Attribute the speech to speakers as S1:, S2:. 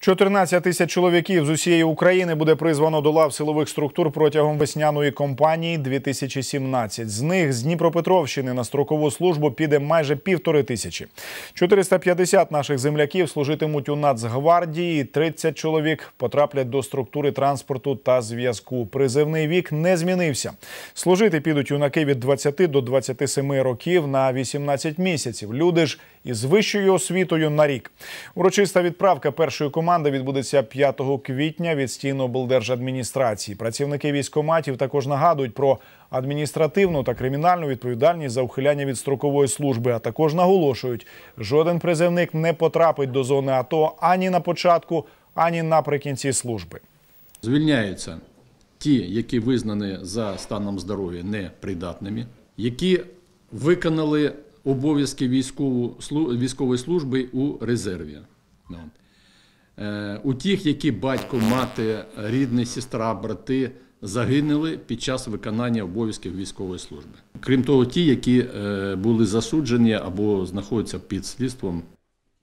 S1: 14 тисяч чоловіків з усієї України буде призвано до лав силових структур протягом весняної кампанії 2017. З них з Дніпропетровщини на строкову службу піде майже півтори тисячі. 450 наших земляків служитимуть у Нацгвардії. 30 чоловік потраплять до структури транспорту та зв'язку. Призивний вік не змінився. Служити підуть юнаки від 20 до 27 років на 18 місяців. Люди ж із вищою освітою на рік. Урочиста відправка першої команди команди відбудеться 5 квітня від стін облдержадміністрації. Працівники військоматів також нагадують про адміністративну та кримінальну відповідальність за ухиляння від строкової служби. А також наголошують, жоден призивник не потрапить до зони АТО ані на початку, ані наприкінці служби.
S2: Звільняються ті, які визнані за станом здоров'я непридатними, які виконали обов'язки військової служби у резерві. Ну, Е, у тих, які батько, мати, рідні, сестра, брати загинули під час виконання обов'язків військової служби, крім того, ті, які е, були засуджені або знаходяться під слідством.